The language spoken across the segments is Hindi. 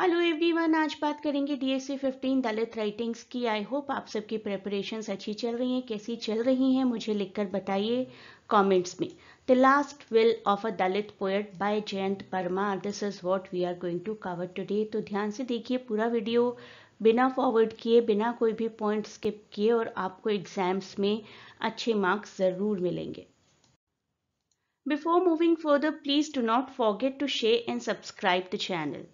हेलो एवरीवन आज बात करेंगे डीएससी 15 दलित राइटिंग्स की आई होप आप सबकी प्रेपरेशंस अच्छी चल रही हैं कैसी चल रही हैं मुझे लिखकर बताइए कमेंट्स में the last will of a Dalit poet by Jayant Parmar this is what we are going to cover today तो ध्यान से देखिए पूरा वीडियो बिना फॉरवर्ड किए बिना कोई भी पॉइंट स्किप किए और आपको एग्जाम्स में अच्छे मार्क्स ज़रूर मिलेंगे before moving further please do not forget to share and subscribe the channel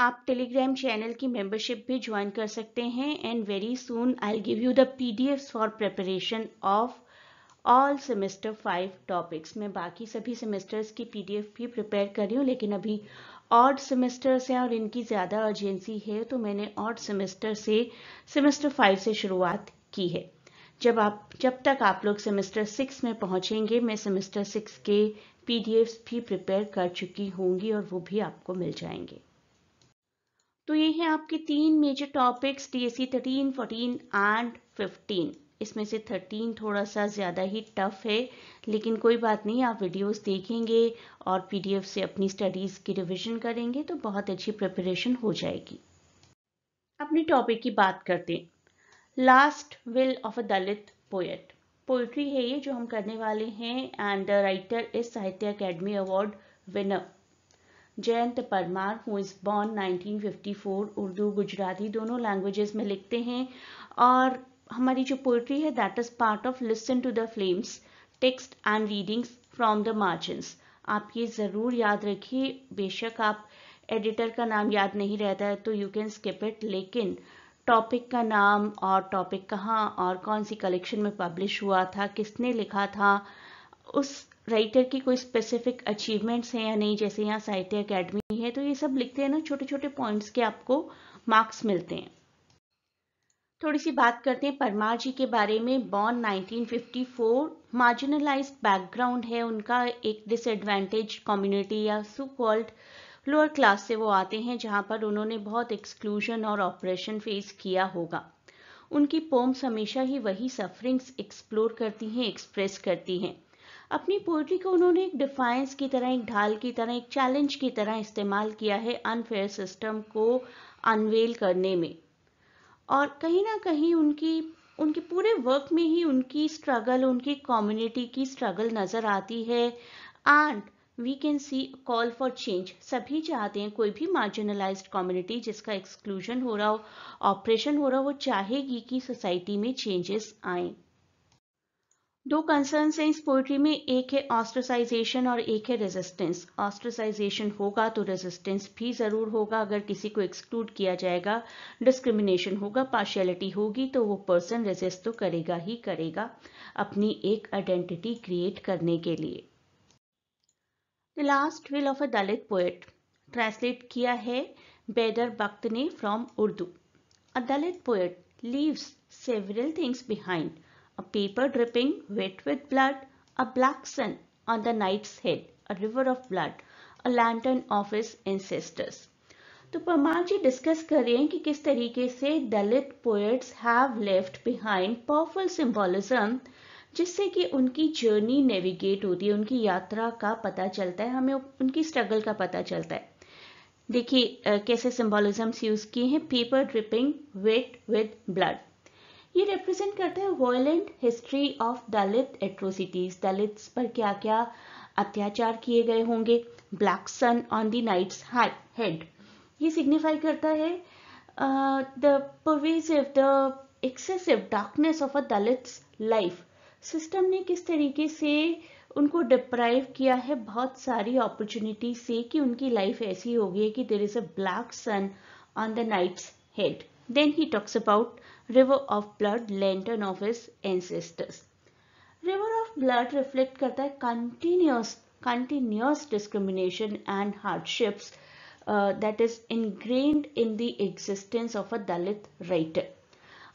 आप टेलीग्राम चैनल की मेंबरशिप भी ज्वाइन कर सकते हैं and very soon I give you the PDFs for preparation of all semester five topics मैं बाकी सभी सेमेस्टर्स की पीडीएफ भी प्रिपेयर कर रही हूँ लेकिन अभी ऑड सेमेस्टर्स हैं और इनकी ज़्यादा अर्जेंसी है तो मैंने ऑड सेमेस्टर से सेमेस्टर फाइव से शुरुआत की है जब आप जब तक आप लोग सेमेस्टर सिक्स में पहुँचेंगे मैं सेमेस्टर सिक्स के पीडीएफ्स भी प्रिपेयर कर चुकी होंगी और वो भी आपको मिल जाएंगे तो ये हैं आपके तीन मेजर टॉपिक्स डीएससी 13, 14 एंड 15 इसमें से 13 थोड़ा सा ज़्यादा ही टफ है लेकिन कोई बात नहीं आप वीडियोस देखेंगे और पीडीएफ से अपनी स्टडीज़ की रिवीजन करेंगे तो बहुत अच्छी प्रिपरेशन हो जाएगी अपने टॉपिक की बात करते हैं last will of a Dalit poet poetry है ये जो हम करने वाले हैं and writer is Sahitya Akademi award winner Jayant Parmar who is born 1954 Urdu Gujarati दोनों लैंग्वेजेस में लिखते हैं और हमारी जो पोइट्री है that is part of listen to the flames text and readings from the margins आप ये ज़रूर याद रखिए बेशक आप एडिटर का नाम याद नहीं रहता है तो यू कैन स्किप इट लेकिन टॉपिक का नाम और टॉपिक कहाँ और कौन सी कलेक्शन में पब्लिश हुआ था किसने लिखा था उस राइटर की कोई स्पेसिफिक अचीवमेंट्स हैं या नहीं जैसे यहाँ साहित्य अकेडमी है तो ये सब लिखते हैं ना छोटे छोटे पॉइंट्स के आपको मार्क्स मिलते हैं थोड़ी सी बात करते हैं परमार जी के बारे में बॉर्न 1954 मार्जिनलाइज्ड बैकग्राउंड है उनका एक डिसएडवांटेज कम्युनिटी या सो कॉल्ड लोअर क्लास से वो आते हैं जहाँ पर उन्होंने बहुत एक्सक्लूजन और ऑपरेशन फेस किया होगा उनकी पोम्स हमेशा ही वही सफरिंग्स एक्सप्लोर करती हैं एक्सप्रेस करती हैं अपनी पोइट्री को उन्होंने एक डिफाइंस की तरह एक ढाल की तरह एक चैलेंज की तरह इस्तेमाल किया है अनफेयर सिस्टम को अनवेल करने में और कहीं ना कहीं उनकी उनके पूरे वर्क में ही उनकी स्ट्रगल उनकी कम्युनिटी की स्ट्रगल नज़र आती है and we can see call for change सभी चाहते हैं कोई भी मार्जिनलाइज कम्युनिटी जिसका एक्सक्लूजन हो रहा हो ऑपरेशन हो रहा हो वो चाहेगी कि सोसाइटी में चेंजेस आएँ दो कंसर्न हैं इस पोइट्री में एक है ऑस्ट्रोसाइजेशन और एक है रेजिस्टेंस ऑस्ट्रोसाइजेशन होगा तो रेजिस्टेंस भी ज़रूर होगा अगर किसी को एक्सक्लूड किया जाएगा डिस्क्रिमिनेशन होगा पार्शियलिटी होगी तो वो पर्सन रेजिस्ट तो करेगा ही करेगा अपनी एक आइडेंटिटी क्रिएट करने के लिए the last will of a Dalit poet translate किया है बेदर बख्त ने from Urdu a Dalit poet leaves several things behind a paper dripping wet with blood, a black sun on the knight's head, a river of blood, a lantern of his ancestors. तो परमार जी डिस्कस कर रहे हैं कि किस तरीके से Dalit poets have left behind powerful symbolism जिससे कि उनकी जर्नी नेविगेट होती है उनकी यात्रा का पता चलता है हमें उनकी स्ट्रगल का पता चलता है देखिए कैसे सिंबोलिज्म यूज किए हैं paper dripping wet with blood ये रिप्रेजेंट करता है violent history of Dalit atrocities Dalits पर क्या क्या अत्याचार किए गए होंगे black sun on the night's head ये सिग्निफाई करता है the pervasive the excessive darkness of a Dalit's life system ने किस तरीके से उनको डिप्राइव किया है बहुत सारी अपॉर्चुनिटी से कि उनकी लाइफ ऐसी हो गई है कि there is a black sun on the night's head then he talks about river of blood lantern of his ancestors. River of blood reflect the continuous continuous discrimination and hardships uh, that is ingrained in the existence of a Dalit writer.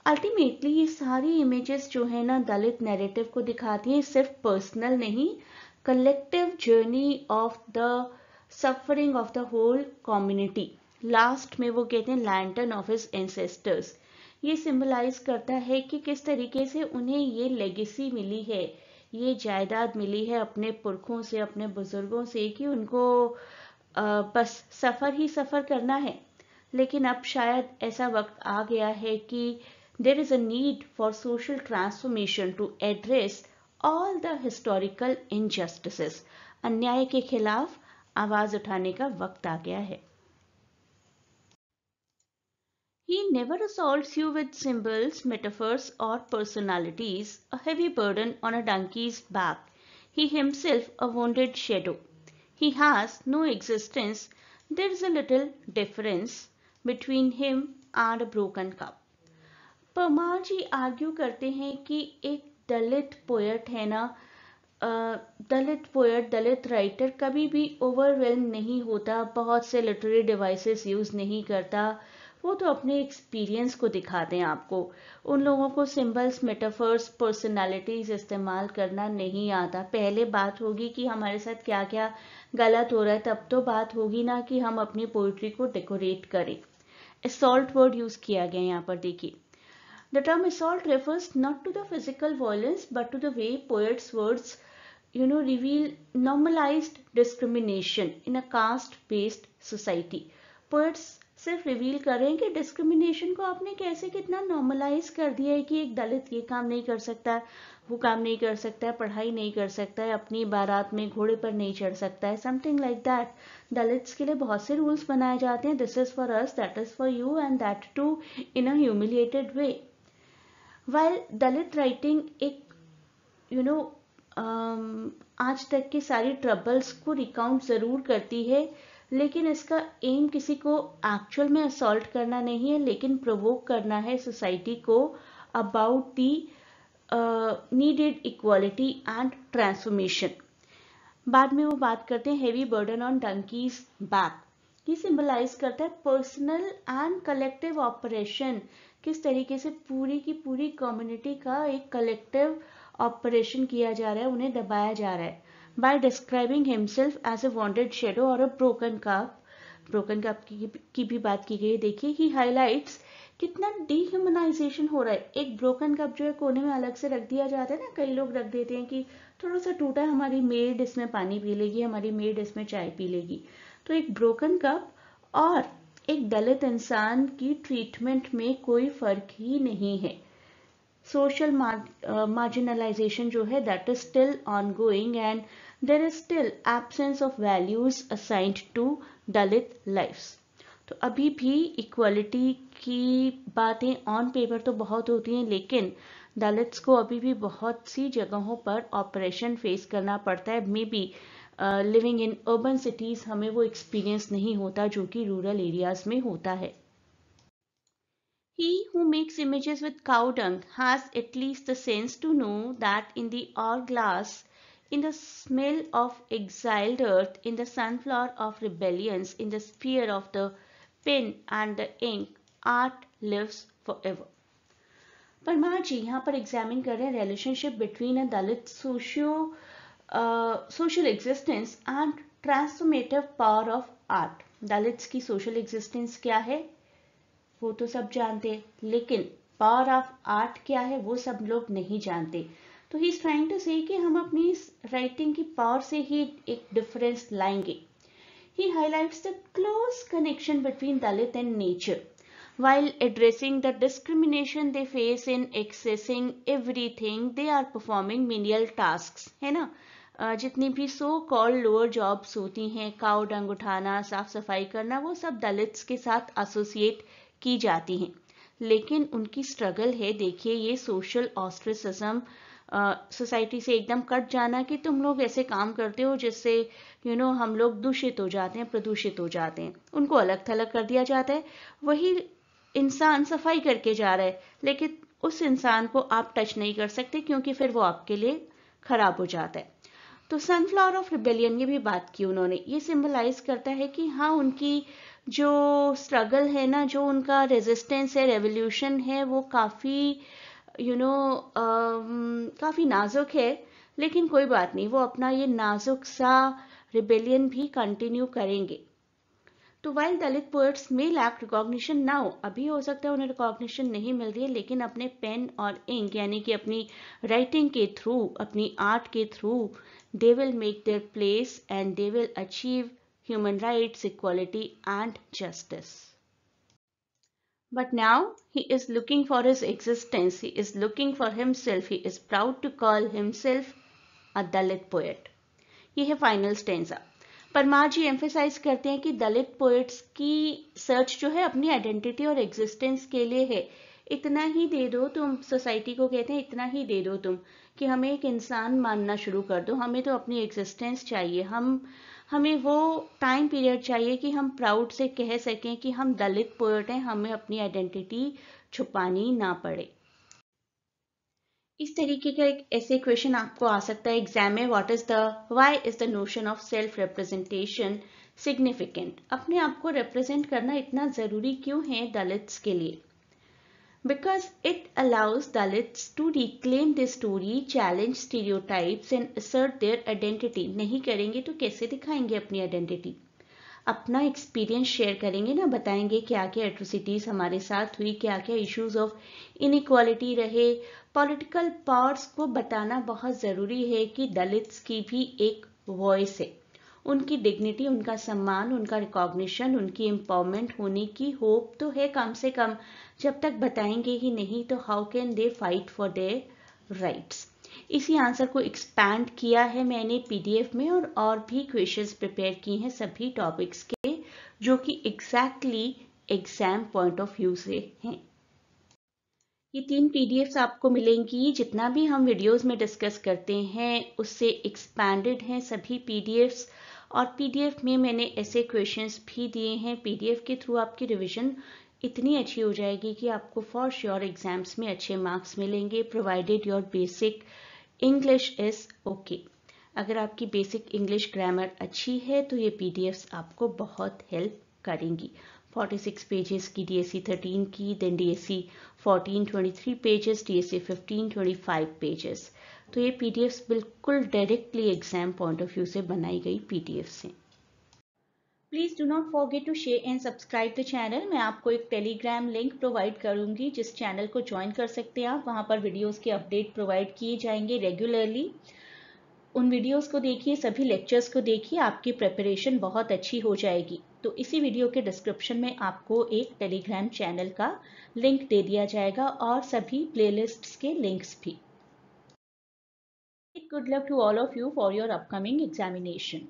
Ultimately, ये images, इमेजेस जो है Dalit narrative, नैरेटिव को दिखाती हैं personal, personal collective journey of the suffering of the whole community. Last में वो कहते lantern of his ancestors. ये सिम्बलाइज करता है कि किस तरीके से उन्हें ये लेगेसी मिली है ये जायदाद मिली है अपने पुरखों से अपने बुजुर्गों से कि उनको बस सफ़र ही सफ़र करना है लेकिन अब शायद ऐसा वक्त आ गया है कि there is a need for social transformation to address all the historical injustice अन्याय के खिलाफ आवाज़ उठाने का वक्त आ गया है He never assaults you with symbols, metaphors, or personalities, a heavy burden on a donkey's back, he himself a wounded shadow. He has no existence. There is a little difference between him and a broken cup. Parmar ji argue करते हैं कि एक दलित पोएट है ना दलित पोएट दलित राइटर कभी भी ओवरवेल्म नहीं होता बहुत से लिटरेरी डिवाइसेस यूज़ नहीं करता वो तो अपने एक्सपीरियंस को दिखाते हैं आपको उन लोगों को सिंबल्स मेटाफर्स पर्सनालिटीज इस्तेमाल करना नहीं आता पहले बात होगी कि हमारे साथ क्या क्या गलत हो रहा है तब तो बात होगी ना कि हम अपनी पोइट्री को डेकोरेट करें असोल्ट वर्ड यूज किया गया यहाँ पर देखिए the term assault refers not to the physical violence but to the way poets words you know reveal normalize discrimination in a caste based society poets सिर्फ रिवील कर रहे हैं कि डिस्क्रिमिनेशन को आपने कैसे कितना नॉर्मलाइज कर दिया है कि एक दलित ये काम नहीं कर सकता वो काम नहीं कर सकता है पढ़ाई नहीं कर सकता है अपनी बारात में घोड़े पर नहीं चढ़ सकता है समथिंग लाइक दैट दलित्स के लिए बहुत से रूल्स बनाए जाते हैं this is for us that is for you and that too in a way while Dalit writing एक यू you नो know, आज तक के सारी ट्रबल्स को रिकाउंट जरूर करती है लेकिन इसका एम किसी को एक्चुअल में असोल्ट करना नहीं है लेकिन प्रोवोक करना है सोसाइटी को about the needed equality and transformation बाद में वो बात करते हैं heavy burden on donkeys back ये सिंबलाइज करता है पर्सनल एंड कलेक्टिव ऑपरेशन किस तरीके से पूरी की पूरी कम्युनिटी का एक कलेक्टिव ऑपरेशन किया जा रहा है उन्हें दबाया जा रहा है by describing himself as a wanted shadow or a broken cup broken cup की, भी बात की गई देखिए ही हाइलाइट्स कितना डिह्यूमनाइजेशन हो रहा है एक ब्रोकन कप जो है कोने में अलग से रख दिया जाता है ना कई लोग रख देते हैं कि थोड़ा सा टूटा हमारी मेड इसमें पानी पी लेगी हमारी मेड इसमें चाय पी लेगी तो एक ब्रोकन कप और एक दलित इंसान की ट्रीटमेंट में कोई फर्क ही नहीं है सोशल mar uh, जो है that is still on going and there is still absence of values assigned to Dalit life तो अभी भी इक्वलिटी की बातें ऑन पेपर तो बहुत होती हैं लेकिन दलित्स को अभी भी बहुत सी जगहों पर ऑपरेशन फेस करना पड़ता है maybe living in urban cities हमें वो एक्सपीरियंस नहीं होता जो कि रूरल एरियाज़ में होता है He who makes images with cow dung has at least the sense to know that in the hourglass, in the smell of exiled earth, in the sunflower of rebellions, in the spear of the pen and the ink, art lives forever. परमा जी यहाँ पर examine the relationship between a Dalit uh, social existence and transformative power of art. Power social existence, Dalits की वो तो सब जानते लेकिन पावर ऑफ आर्ट क्या है वो सब लोग नहीं जानते तो ही इज ट्राइंग टू से कि हम अपनी इस राइटिंग की पावर से ही एक डिफरेंस लाएंगे he highlights the close connection between Dalit and nature while addressing the discrimination they face in accessing everything they are performing menial tasks है ना जितनी भी सो कॉल्ड लोअर जॉब्स होती हैं काव डंग उठाना साफ सफाई करना वो सब दलित्स के साथ एसोसिएट की जाती हैं लेकिन उनकी स्ट्रगल है देखिए ये सोशल ऑस्ट्रिसिज्म सोसाइटी से एकदम कट जाना कि तुम लोग ऐसे काम करते हो जिससे यू नो हम लोग दूषित हो जाते हैं प्रदूषित हो जाते हैं उनको अलग थलग कर दिया जाता है वही इंसान सफाई करके जा रहा है लेकिन उस इंसान को आप टच नहीं कर सकते क्योंकि फिर वो आपके लिए खराब हो जाता है तो सनफ्लावर ऑफ रिबेलियन ये भी बात की उन्होंने ये सिंबलाइज करता है कि हाँ उनकी जो स्ट्रगल है ना जो उनका रेजिस्टेंस है रेवोल्यूशन है वो काफ़ी यू नो um, काफ़ी नाजुक है लेकिन कोई बात नहीं वो अपना ये नाजुक सा रिबेलियन भी कंटिन्यू करेंगे तो while Dalit poets may lack recognition ना हो अभी हो सकता है उन्हें रिकॉग्निशन नहीं मिल रही है लेकिन अपने पेन और इंक यानी कि अपनी राइटिंग के थ्रू अपनी आर्ट के through they will make their place and they will achieve human rights, equality and justice. But now he is looking for his existence, he is looking for himself, he is proud to call himself a Dalit poet. ये है final stanza Parmar ji emphasize करते हैं कि दलित पोएट्स की सर्च जो है अपनी आइडेंटिटी और एग्जिस्टेंस के लिए है इतना ही दे दो तुम सोसाइटी को कहते हैं इतना ही दे दो तुम कि हमें एक इंसान मानना शुरू कर दो हमें तो अपनी एग्जिस्टेंस चाहिए हम हमें वो टाइम पीरियड चाहिए कि हम प्राउड से कह सकें कि हम दलित पोएट हैं हमें अपनी आइडेंटिटी छुपानी ना पड़े इस तरीके का एक ऐसे क्वेश्चन आपको आ सकता है एग्जाम में what is the why is the notion of self representation significant अपने आप को रिप्रेजेंट करना इतना ज़रूरी क्यों है दलित्स के लिए because it allows Dalits to reclaim their story, challenge stereotypes and assert their identity. नहीं करेंगे तो कैसे दिखाएंगे अपनी आइडेंटिटी अपना एक्सपीरियंस शेयर करेंगे ना बताएंगे क्या क्या एट्रोसिटीज़ हमारे साथ हुई क्या क्या इश्यूज ऑफ इनक्वालिटी रहे पॉलिटिकल पावर्स को बताना बहुत ज़रूरी है कि दलित्स की भी एक वॉइस है उनकी डिग्निटी उनका सम्मान उनका रिकॉग्निशन उनकी एम्पावरमेंट होने की होप तो है कम से कम जब तक बताएंगे ही नहीं तो how can they fight for their rights इसी आंसर को एक्सपैंड किया है मैंने पीडीएफ में और और भी क्वेश्चंस प्रिपेयर किए हैं सभी टॉपिक्स के जो कि exactly exam point of view से हैं ये तीन पीडीएफ्स आपको मिलेंगी जितना भी हम वीडियोस में डिस्कस करते हैं उससे एक्सपैंडेड हैं सभी पीडीएफ्स और पीडीएफ में मैंने ऐसे क्वेश्चंस भी दिए हैं पीडीएफ के थ्रू आपकी रिवीजन इतनी अच्छी हो जाएगी कि आपको फॉर श्योर एग्जाम्स में अच्छे मार्क्स मिलेंगे provided your basic English is okay अगर आपकी बेसिक इंग्लिश ग्रामर अच्छी है तो ये पी आपको बहुत हेल्प करेंगी फोर्टी सिक्स पेजेस की डी एस सी थर्टीन की then D S C fourteen twenty three pages D S C fifteen twenty five pages तो ये पी डी एफ बिल्कुल directly exam point of view से बनाई गई पी डी एफ से please do not forget to share and subscribe the channel मैं आपको एक टेलीग्राम लिंक प्रोवाइड करूंगी जिस चैनल को ज्वाइन कर सकते हैं आप वहां पर वीडियोज के अपडेट प्रोवाइड किए जाएंगे रेगुलरली उन वीडियोस को देखिए सभी लेक्चर्स को देखिए आपकी प्रिपरेशन बहुत अच्छी हो जाएगी तो इसी वीडियो के डिस्क्रिप्शन में आपको एक टेलीग्राम चैनल का लिंक दे दिया जाएगा और सभी प्लेलिस्ट्स के लिंक्स भी good luck to all of you for your upcoming examination